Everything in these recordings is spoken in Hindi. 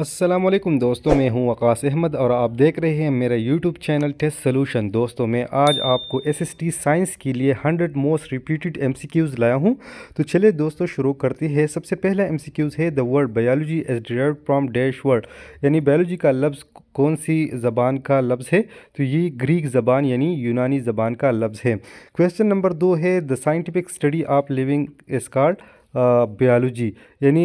असलम दोस्तों मैं हूं अकाश अहमद और आप देख रहे हैं मेरा यूट्यूब चैनल टेस्ट सोलूशन दोस्तों मैं आज आपको एस एस टी साइंस के लिए 100 most repeated M C Qs लाया हूं तो चलिए दोस्तों शुरू करते हैं सबसे पहला एम सी क्यूज़ है the word biology is derive from dash word यानी बायोलॉजी का लफ्ज़ कौन सी ज़बान का लफ्ज़ है तो ये ग्रीक ज़बान यानी यूनानी ज़बान का लफ्ज़ है क्वेश्चन नंबर दो है the scientific study of living is called biology यानी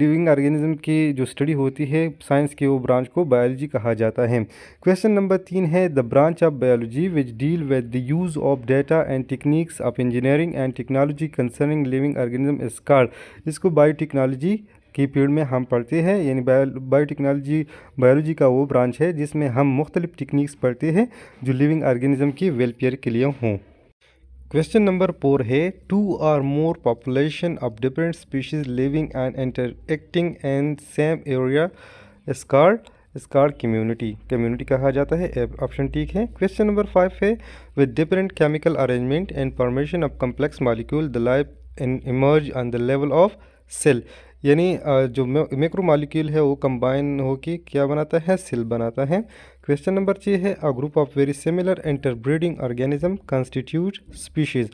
लिविंग ऑर्गेनिज्म की जो स्टडी होती है साइंस के वो ब्रांच को बायोलॉजी कहा जाता है क्वेश्चन नंबर तीन है the branch of biology which deal with the use of data and techniques of engineering and technology concerning living organism is called इसको बायोटेक्नोलॉजी की फील्ड में हम पढ़ते हैं यानी बायोटेक्नोलॉजी बायो बायोलॉजी का वो ब्रांच है जिसमें हम मुख्तलिफ़ टेक्निक्स पढ़ते हैं जो लिविंग ऑर्गेनिज्म की वेलफेयर के लिए हों क्वेश्चन नंबर फोर है two or more population of different species living and interacting in same area is called is called community community कहा जाता है ऑप्शन ठीक है क्वेश्चन नंबर फाइव है with different chemical arrangement and formation of complex molecule the life in emerge on the level of cell यानी जो मेक्रो मालिक्यूल है वो कंबाइन होकर क्या बनाता है सेल बनाता है क्वेश्चन नंबर छः है a group of very similar interbreeding organism constitute species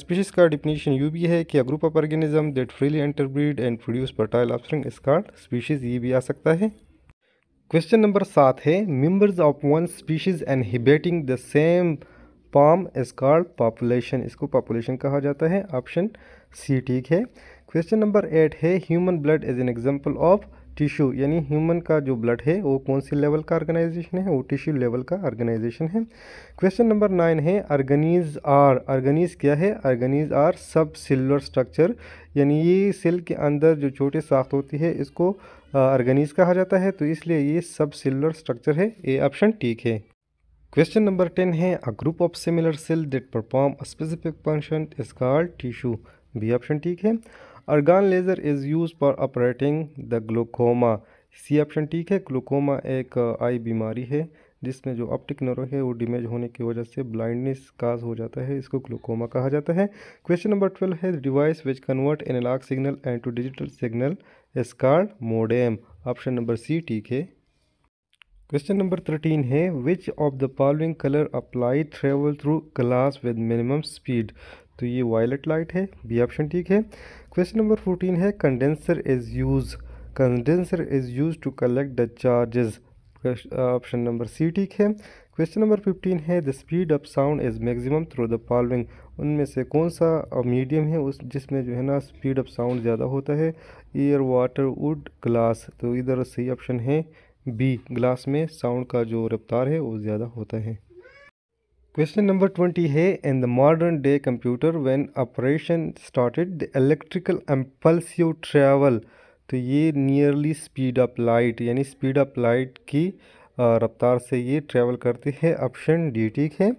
species का डिफिनीशन यू भी है कि a group of organism that freely interbreed and produce fertile offspring is called species ये भी आ सकता है क्वेश्चन नंबर सात है members of one species inhabiting the same palm is population इसको पॉपुलेशन कहा जाता है ऑप्शन सी ठीक है क्वेश्चन नंबर एट है human blood is an example of tissue यानी ह्यूमन का जो ब्लड है वो कौन से लेवल का ऑर्गेनाइजेशन है वो टिश्यू लेवल का ऑर्गेनाइजेशन है क्वेश्चन नंबर नाइन है ऑर्गेनीज आर ऑर्गेनीज क्या है organelles are subcellular structure यानी ये सेल के अंदर जो छोटे साख होती है इसको ऑर्गेनीज कहा जाता है तो इसलिए ये सब सेलुलर स्ट्रक्चर है ए ऑप्शन ठीक है क्वेश्चन नंबर टेन है a group of similar cell that perform specific function is called tissue B option ठीक है argon laser is use for operating the glaucoma C option ठीक है ग्लूकोमा एक आई uh, बीमारी है जिसमें जो ऑप्टिक नर्व है वो डिमेज होने की वजह से ब्लाइंडनेस काज हो जाता है इसको ग्लूकोमा कहा जाता है क्वेश्चन नंबर ट्वेल्व है device which convert analog signal and to digital signal is called modem option number C ठीक है क्वेश्चन नंबर थर्टीन है which of the following colour of light travel through glass with minimum speed तो ये वायलट लाइट है बी ऑप्शन ठीक है क्वेश्चन नंबर फोर्टीन है condenser is use condenser is use to collect the charges option number C ठीक है क्वेश्चन नंबर फिफ्टीन है the speed of sound is maximum through the following उनमें से कौन सा मीडियम uh, है उस जिसमें जो है ना स्पीड ऑफ साउंड ज़्यादा होता है ईयर वाटर वुड ग्लास तो इधर सही ऑप्शन है बी ग्लास में साउंड का जो रफ्तार है वो ज़्यादा होता है Question number 20 Hey, in the modern day computer, when operation started, the electrical impulsive travel तो ये नियरली स्पीड ऑफ लाइट यानी स्पीड ऑफ लाइट की रफ्तार से ये ट्रैवल करती है ऑप्शन डी ठीक है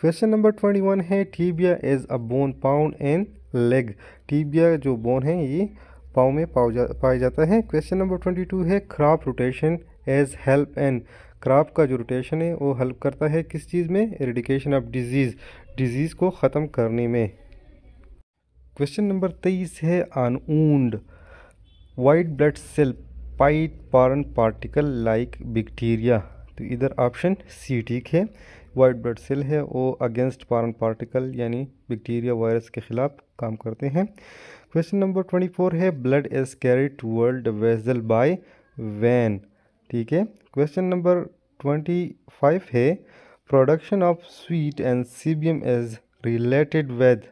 क्वेश्चन नंबर ट्वेंटी वन है tibia is a bone found and leg tibia जो बोन है ये पाओ में पाव जा पाया जाता है क्वेश्चन नंबर ट्वेंटी टू है crop rotation is help and crop का जो रोटेशन है वो हेल्प करता है किस चीज़ में एरिडिकेशन ऑफ डिजीज़ डिजीज़ को ख़त्म करने में क्वेश्चन नंबर तेईस है अन ऊंड white blood cell fight foreign particle like bacteria तो इधर ऑप्शन सी ठीक है वाइट ब्लड सेल है वो अगेंस्ट पारन पार्टिकल यानी बैक्टीरिया वायरस के ख़िलाफ़ काम करते हैं क्वेश्चन नंबर ट्वेंटी फोर है blood is carry toward vessel by vein ठीक है क्वेश्चन नंबर ट्वेंटी फाइव है production of sweat and sebum is related with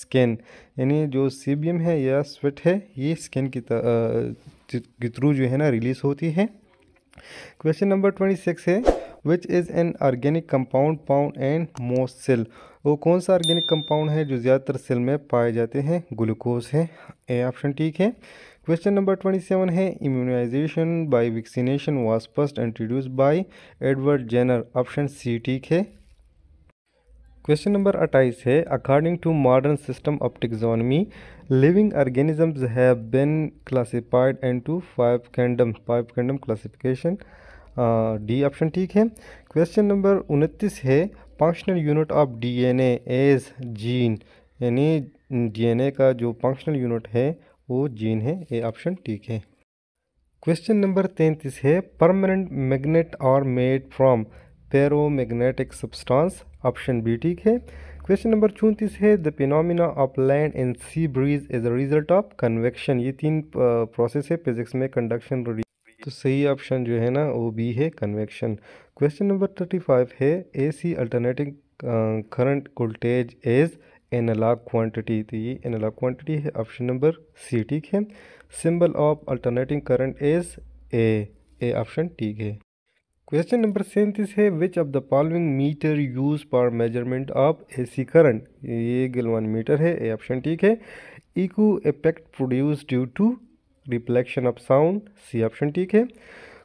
skin यानी जो सीबियम है या स्वेट है ये स्किन की के थ्रू जो है ना रिलीज होती है क्वेश्चन नंबर ट्वेंटी सिक्स है which is an organic compound found and most cell वो कौन सा ऑर्गेनिक कंपाउंड है जो ज़्यादातर सेल में पाए जाते हैं ग्लूकोज है ए ऑप्शन ठीक है क्वेश्चन नंबर ट्वेंटी सेवन है immunization by vaccination was first introduce by Edward Jenner option C ठीक है क्वेश्चन नंबर अट्ठाईस है according to modern system of taxonomy living organisms have been classified into five kingdom five kingdom classification D option ठीक है क्वेश्चन नंबर उनतीस है functional unit of DNA is gene यानी डीएनए का जो फंक्शनल यूनिट है वो जीन है ये ऑप्शन ठीक है क्वेश्चन नंबर तैंतीस है permanent magnet are made from ferromagnetic substance option B ठीक है क्वेश्चन नंबर चौंतीस है the phenomena of land and sea breeze is a result of convection ये तीन प्रोसेस है फिजिक्स में कंडक्शन तो सही ऑप्शन जो है ना वो बी है convection question number thirty five है A C alternating current voltage is analog quantity तो ये एनालॉग क्वांटिटी है ऑप्शन नंबर सी ठीक है symbol of alternating current is A A option ठीक है क्वेश्चन नंबर सैंतीस है which of the following meter use for measurement of AC current ये गिलवान मीटर है ए ऑप्शन ठीक है echo effect produce due to reflection of sound C option ठीक है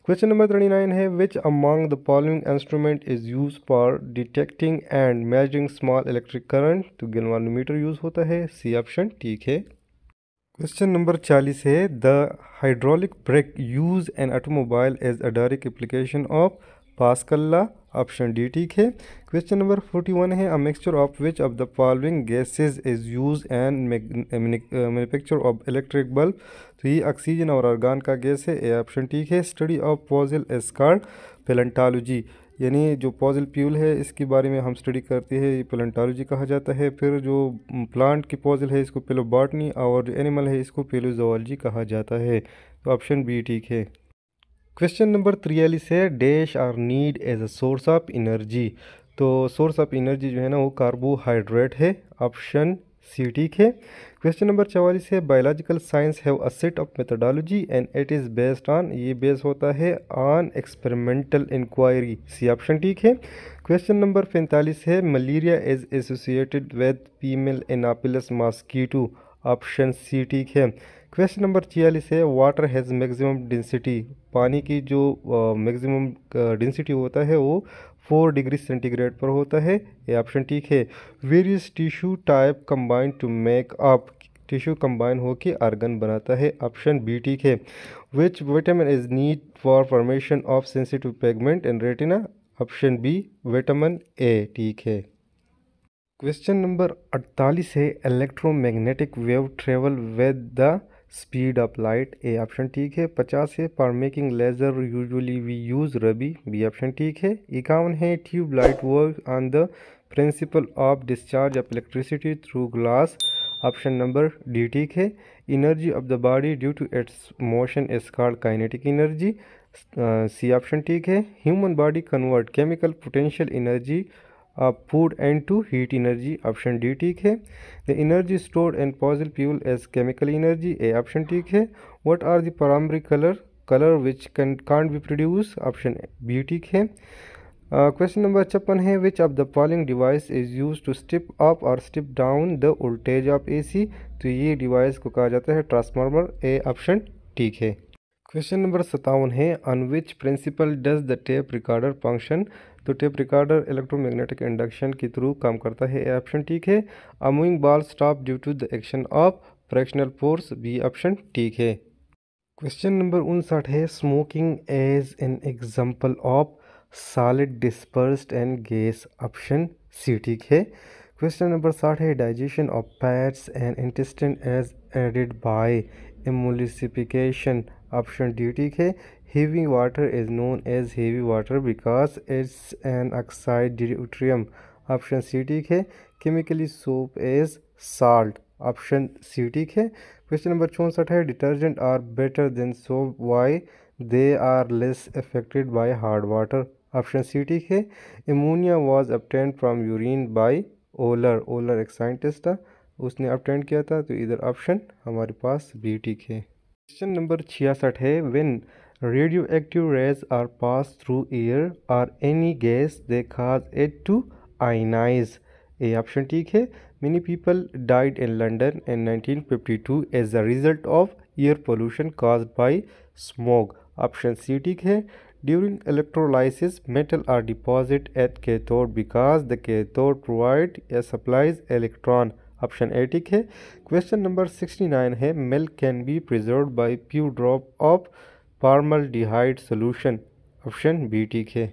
क्वेश्चन नंबर थर्टी नाइन है which among the following instrument is use for detecting and measuring small electric current तो गिलवानोमीटर यूज होता है सी ऑप्शन ठीक है क्वेश्चन नंबर चालीस है the hydraulic brake use in automobile is a direct application of Pascal law option D ठीक है क्वेश्चन नंबर फोर्टी वन है a mixture of which of the following gases is use in manufacture of electric bulb तो ये ऑक्सीजन और आर्गान का गैस है ए ऑप्शन ठीक है study of fossil is called paleontology यानी जो पॉजल प्यूल है इसके बारे में हम स्टडी करते हैं ये पेलेंटालोजी कहा जाता है फिर जो प्लांट की पॉजल है इसको पेलोबॉटनी और जो एनिमल है इसको पेलोजोलॉजी कहा जाता है तो ऑप्शन बी ठीक है क्वेश्चन नंबर त्रियालीस है dash are need as a source of energy तो सोर्स ऑफ एनर्जी जो है ना वो कार्बोहाइड्रेट है ऑप्शन सी ठीक है क्वेश्चन नंबर चवालीस है biological science have a set of methodology and it is based on ये बेस होता है on experimental inquiry C option ठीक है क्वेश्चन नंबर पैंतालीस है malaria is associated with female anopheles mosquito option C ठीक है क्वेश्चन नंबर छियालीस है वाटर हैज़ मैक्सिमम डेंसिटी पानी की जो मैक्सिमम डेंसिटी होता है वो फोर डिग्री सेंटीग्रेड पर होता है ये ऑप्शन ठीक है various tissue type combine to make up tissue combine होकर आर्गन बनाता है ऑप्शन बी ठीक है which vitamin is need for formation of sensitive pigment in retina option B vitamin A ठीक है क्वेश्चन नंबर 48 है electromagnetic wave travel with the speed of light A option ठीक है पचास है पर making laser usually we use ruby B option ठीक है इक्यावन है tube light work on the principle of discharge of electricity through glass option number D ठीक है energy of the body due to its motion is called kinetic energy C option ठीक है human body convert chemical potential energy food into heat energy option D ठीक है the energy store in positive fuel is chemical energy A option ठीक है what are the primary colour colour which can can't B produce option B ठीक है क्वेश्चन uh, नंबर छप्पन है which of the following device is use to step up और step down the voltage of C तो ये डिवाइस को कहा जाता है ट्रांसफार्मर ए ऑप्शन ठीक है क्वेश्चन नंबर सत्तावन है on which principle does the tape recorder function तो टेप रिकॉर्डर इलेक्ट्रोमैग्नेटिक इंडक्शन के थ्रू काम करता है ए ऑप्शन ठीक है a moving ball stop due to the action of frictional force B option ठीक है क्वेश्चन नंबर उनसठ है smoking is an example of solid dispersed in gas option C ठीक है क्वेश्चन नंबर साठ है digestion of fats in intestine is aided by एमोलिसिफिकेशन option D ठीक है heavy water is known as heavy water because it's an oxide deuterium option C ठीक है chemically soap is salt option C ठीक है क्वेश्चन नंबर चौंसठ है detergent are better than soap why they are less affected by hard water option C ठीक है ammonia was obtained from urine by Wohler Wohler एक साइंटिस्ट था उसने अपटेंड किया था तो इधर ऑप्शन हमारे पास बी ठीक है क्वेश्चन नंबर छियासठ है when radioactive rays are pass through air or any gas they cause it to ionise A option ठीक है many people died in London in two as a result of air pollution cause by smoke option C ठीक है during electrolysis metal are deposit at cathode because the cathode provide supplies electron option A ठीक है क्वेश्चन नंबर सिक्सटी नाइन है milk can be preserve by few drop of डिहाइड सोल्यूशन ऑप्शन बी ठीक है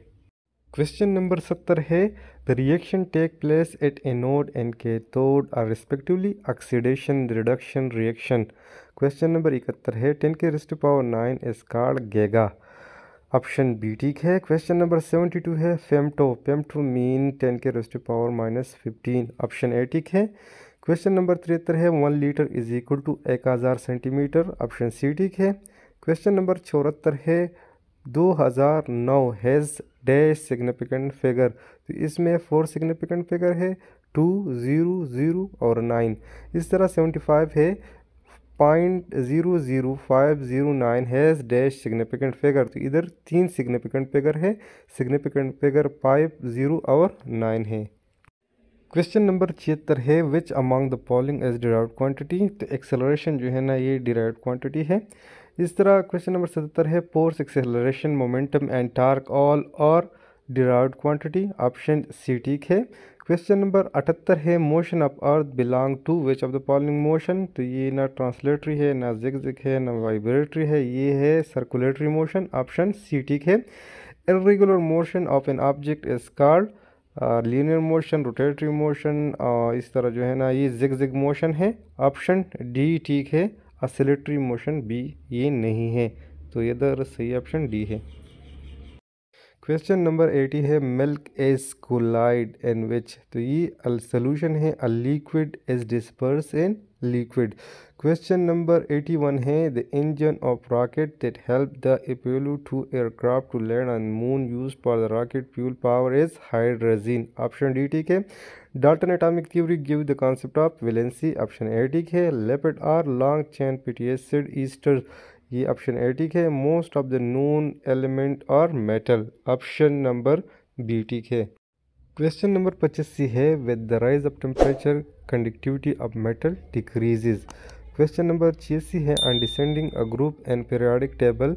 क्वेश्चन नंबर सत्तर है the reaction take place at anode and cathode are respectively oxidation reduction reaction question number इकहत्तर है टेन के raised power nine is called giga option B ठीक है क्वेश्चन नंबर सेवेंटी टू है फेमटो फेमटो मीन टेन के raised power minus fifteen option A ठीक है क्वेश्चन नंबर तिहत्तर है one litre is equal to एक हज़ार सेंटीमीटर ऑप्शन सी ठीक है क्वेश्चन नंबर चौहत्तर है दो हज़ार नौ हैज़ डैश सिग्निफिकेंट फिगर तो इसमें फोर सिग्निफिकेंट फिगर है टू ज़ीरो ज़ीरो और नाइन इस तरह सेवेंटी फाइव है point zero zero five zero nine has dash significant figure तो इधर तीन सिग्निफिकेंट फिगर है सिग्निफिकेंट फिगर फाइव ज़ीरो और नाइन है क्वेश्चन नंबर छिहत्तर है which among the following is derive quantity तो एक्सेलरेशन जो है ना ये डिराइव क्वान्टिटी है इस तरह क्वेश्चन नंबर सतहत्तर है force acceleration momentum and torque all और डिराइव क्वान्टिटी ऑप्शन सी ठीक है क्वेश्चन नंबर अठहत्तर है motion of earth belong to which of the following motion तो ये ना ट्रांसलेटरी है ना जिक जिक है ना वाइब्रेटरी है ये है सर्कुलेटरी मोशन ऑप्शन सी ठीक है irregular motion of an object is called linear motion rotatory motion इस तरह जो है ना ये जिग जिग मोशन है ऑप्शन डी ठीक है असिलेटरी मोशन बी ये नहीं है तो इधर तो सही ऑप्शन डी है क्वेश्चन नंबर एटी है milk is colloid in which तो ये सोल्यूशन है a liquid is disperse in liquid. Question number 81 है The engine of rocket that helped the Apollo 2 aircraft to land on moon used for the rocket fuel power is hydrogen. Option D ठीक है Dalton atomic theory give the concept of valency option A ठीक है lipid are long chain fatty acid ester ये ऑप्शन ए ठीक है most of the known element और मेटल ऑप्शन नंबर बी ठीक है क्वेश्चन नंबर पच्चीस सी है with the rise of temperature conductivity of metal decreases question number छियासी है on descending a group in periodic table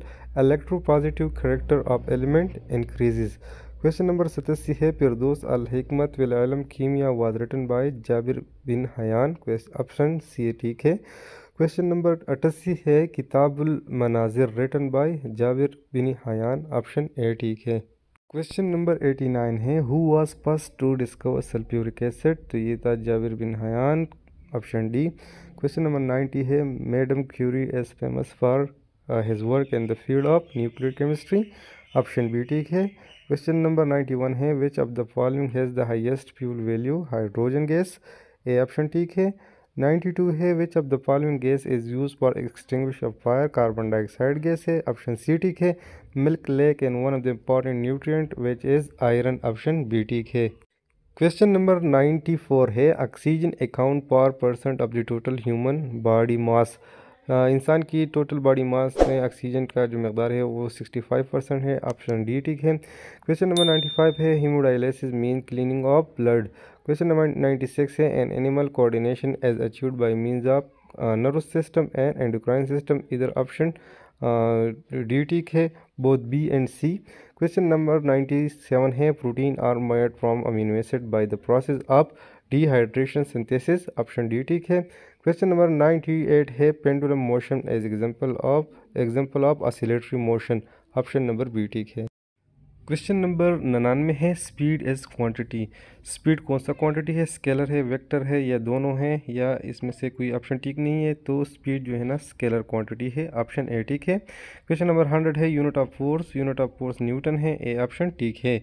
positive character of element increases question number सतासी है फिरदोस अलहमत विलम कीमिया was written by Jabir bin Hayyan option C A ठीक है क्वेश्चन नंबर अठासी है किताबुल मनाजिर written by Jabir bin Hayyan option A ठीक है क्वेश्चन नंबर एटी नाइन है who was first to discover sulphuric acid तो ये था Jabir bin Hayyan option D question number ninety है madam Curie is famous for his work in the field of nuclear chemistry option B ठीक है क्वेश्चन नंबर नाइन्टी वन है which of the following has the highest fuel value hydrogen gas A option ठीक है नाइन्टी टू है which of the following gas is use for extinguish of fire carbon dioxide gas है ऑप्शन सी टीक है milk lacks and one of the important nutrient which is iron option B टीक है क्वेश्चन नंबर नाइन्टी फोर है ऑक्सीजन अकाउंट पर percent of the total human body mass इंसान की टोटल बॉडी मास में ऑक्सीजन का जो मकदार है वो सिक्सटी फाइव परसेंट है ऑप्शन डी टीक है क्वेश्चन नंबर नाइन्टी फाइव है haemodialysis mean cleaning of blood question number ninety six है an animal coordination is achieved by means of nervous system and endocrine system इधर ऑप्शन डी है both B and C question number ninety seven है protein are made from amino acid by the process of dehydration synthesis option D है क्वेश्चन नंबर नाइन्टी एट है pendulum motion is example of example of oscillatory motion option number B ठीक है क्वेश्चन नंबर नन्यानवे है स्पीड एज क्वांटिटी स्पीड कौन सा क्वांटिटी है स्केलर है वेक्टर है या दोनों है या इसमें से कोई ऑप्शन ठीक नहीं है तो स्पीड जो है ना स्केलर क्वांटिटी है ऑप्शन ए ठीक है क्वेश्चन नंबर हंड्रेड है unit of force unit of force newton है ए ऑप्शन ठीक है